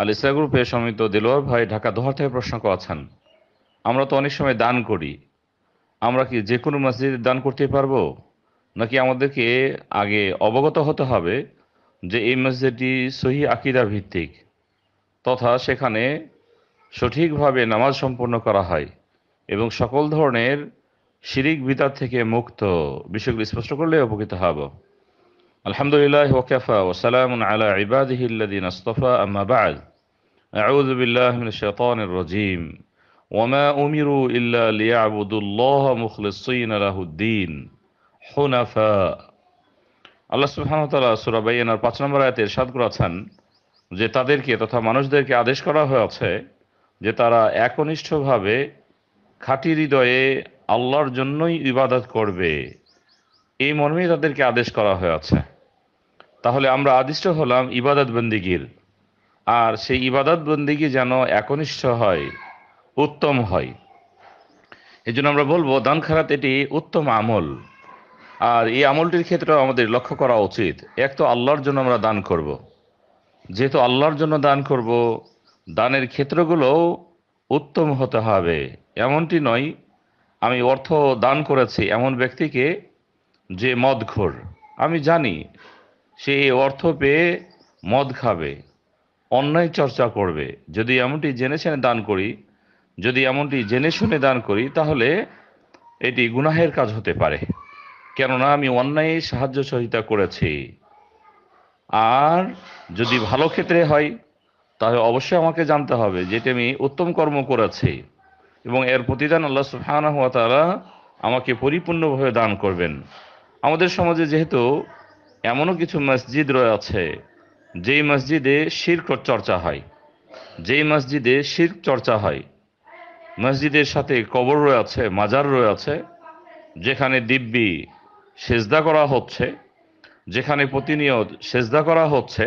আল ইসলা গ্রুপের সমিত দেলোয়ার ভাই ঢাকা দোহার থেকে প্রশ্ন করছেন আমরা তো অনেক সময় দান করি আমরা কি যে কোনো মসজিদে দান করতে পারবো নাকি আমাদেরকে আগে অবগত হতে হবে যে এই মসজিদটি সহি আকিদা ভিত্তিক তথা সেখানে সঠিকভাবে নামাজ সম্পন্ন করা হয় এবং সকল ধরনের শিরিক বিতার থেকে মুক্ত বিষয়গুলি স্পষ্ট করলে উপকৃত হব الحمد لله وكفى وسلام على عباده الذين اصطفى أما بعد أعوذ بالله من الشيطان الرجيم وما أمروا إلا ليعبدوا الله مخلصين له الدين حنفاء আল্লাহ সুহামতাল্লাহ সুরাবাইনার পাঁচ নম্বর আয়াতে ইরশাদ করেছেন যে তাদেরকে তথা মানুষদেরকে আদেশ করা হয়েছে যে তারা একনিষ্ঠভাবে খাঁটি হৃদয়ে আল্লাহর জন্যই ইবাদত করবে এই মর্মেই তাদেরকে আদেশ করা হয়েছে তাহলে আমরা আদিষ্ট হলাম ইবাদত বন্দিগির আর সেই ইবাদত বন্দিগি যেন একনিষ্ঠ হয় উত্তম হয় এই জন্য আমরা বলবো দান খারাত এটি উত্তম আমল আর এই আমলটির ক্ষেত্রে আমাদের লক্ষ্য করা উচিত এক তো আল্লাহর জন্য আমরা দান করব। যেহেতু আল্লাহর জন্য দান করব দানের ক্ষেত্রগুলোও উত্তম হতে হবে এমনটি নয় আমি অর্থ দান করেছি এমন ব্যক্তিকে যে মদঘোর আমি জানি সে অর্থ পেয়ে মদ খাবে অন্যায় চর্চা করবে যদি এমনটি জেনে শুনে দান করি যদি এমনটি জেনে শুনে দান করি তাহলে এটি গুনাহের কাজ হতে পারে কেননা আমি অন্যায় সাহায্য সহিতা করেছি আর যদি ভালো ক্ষেত্রে হয় তাহলে অবশ্যই আমাকে জানতে হবে যেটি আমি উত্তম কর্ম করেছি এবং এর প্রতিদান আল্লাহ সুফানা তারা আমাকে পরিপূর্ণভাবে দান করবেন আমাদের সমাজে যেহেতু এমনও কিছু মসজিদ রয়েছে যেই মসজিদে শির্ক চর্চা হয় যেই মসজিদে শির্ক চর্চা হয় মসজিদের সাথে কবর রয়েছে মাজার রয়েছে যেখানে দিব্যি সেজদা করা হচ্ছে যেখানে প্রতিনিয়ত সেজদা করা হচ্ছে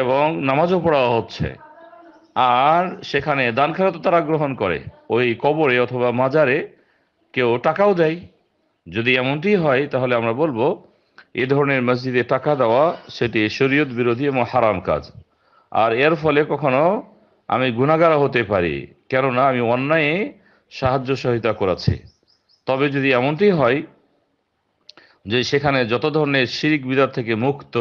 এবং নামাজও পড়া হচ্ছে আর সেখানে দান খেরাত তারা গ্রহণ করে ওই কবরে অথবা মাজারে কেউ টাকাও দেয় যদি এমনটি হয় তাহলে আমরা বলবো এ ধরনের মসজিদে টাকা দেওয়া সেটি শরীয়ত বিরোধী এবং হারাম কাজ আর এর ফলে কখনো আমি গুণাগারা হতে পারি কেননা আমি অন্যায়ে সাহায্য সহায়তা করেছি তবে যদি এমনটি হয় যে সেখানে যত ধরনের শিরিক বিদার থেকে মুক্ত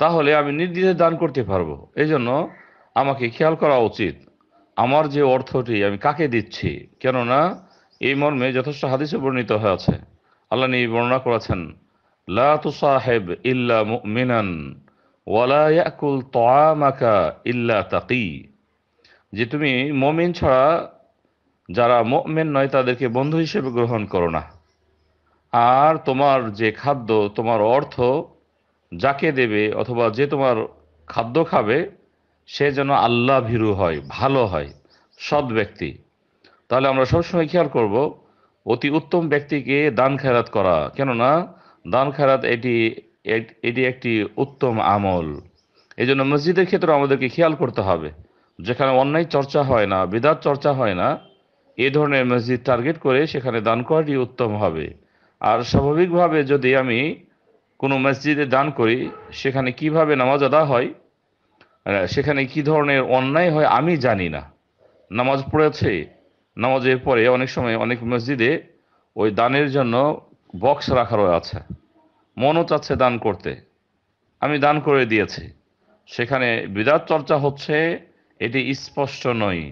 তাহলে আমি নির্দিষ্ট দান করতে পারবো এই জন্য আমাকে খেয়াল করা উচিত আমার যে অর্থটি আমি কাকে দিচ্ছি কেননা এই মর্মে যথেষ্ট হাদিসে বর্ণিত হয়েছে আল্লাহ নিয়ে বর্ণনা করেছেন লা তুসাহেব ইল্লা ইল্লা যে তুমি মমিন ছাড়া যারা মমেন নয় তাদেরকে বন্ধু হিসেবে গ্রহণ করো না আর তোমার যে খাদ্য তোমার অর্থ যাকে দেবে অথবা যে তোমার খাদ্য খাবে সে যেন আল্লাহ ভীরু হয় ভালো হয় সৎ ব্যক্তি তাহলে আমরা সবসময় খেয়াল করব অতি উত্তম ব্যক্তিকে দান খেরাত করা কেননা দান খারাত এটি এটি একটি উত্তম আমল এই জন্য মসজিদের ক্ষেত্রে আমাদেরকে খেয়াল করতে হবে যেখানে অন্যায় চর্চা হয় না বিদাত চর্চা হয় না এ ধরনের মসজিদ টার্গেট করে সেখানে দান করাটি উত্তম হবে আর স্বাভাবিকভাবে যদি আমি কোনো মসজিদে দান করি সেখানে কিভাবে নামাজ আদা হয় সেখানে কি ধরনের অন্যায় হয় আমি জানি না নামাজ পড়েছে নামাজের পরে অনেক সময় অনেক মসজিদে ওই দানের জন্য বক্স রাখারও আছে মনও চাচ্ছে দান করতে আমি দান করে দিয়েছি সেখানে বিদাত চর্চা হচ্ছে এটি স্পষ্ট নয়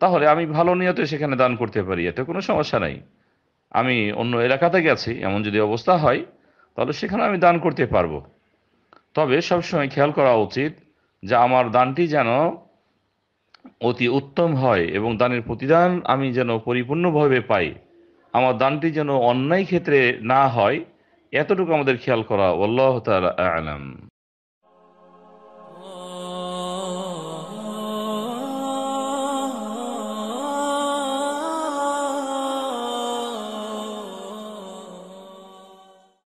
তাহলে আমি ভালো নিয়তে সেখানে দান করতে পারি এতে কোনো সমস্যা নাই আমি অন্য এলাকাতে গেছি এমন যদি অবস্থা হয় তাহলে সেখানে আমি দান করতে পারবো তবে সবসময় খেয়াল করা উচিত যে আমার দানটি যেন অতি উত্তম হয় এবং দানের প্রতিদান আমি যেন পরিপূর্ণভাবে পাই আমার দানটি যেন অন্যায় ক্ষেত্রে না হয় এতটুকু আমাদের খেয়াল করা আলাম